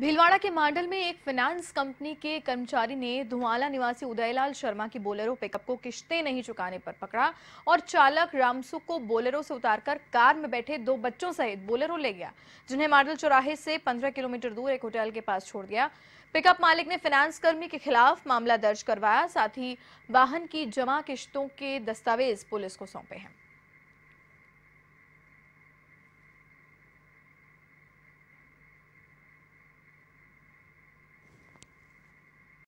भीलवाड़ा के मांडल में एक फाइनेंस कंपनी के कर्मचारी ने धुआला निवासी उदयलाल शर्मा की बोलेरो पिकअप को किश्तें नहीं चुकाने पर पकड़ा और चालक रामसुख को बोलेरो से उतारकर कार में बैठे दो बच्चों सहित बोलेरो ले गया जिन्हें मांडल चौराहे से 15 किलोमीटर दूर एक होटल के पास छोड़ दिया पिकअप मालिक ने फाइनेंस कर्मी के खिलाफ मामला दर्ज करवाया साथ ही वाहन की जमा किश्तों के दस्तावेज पुलिस को सौंपे हैं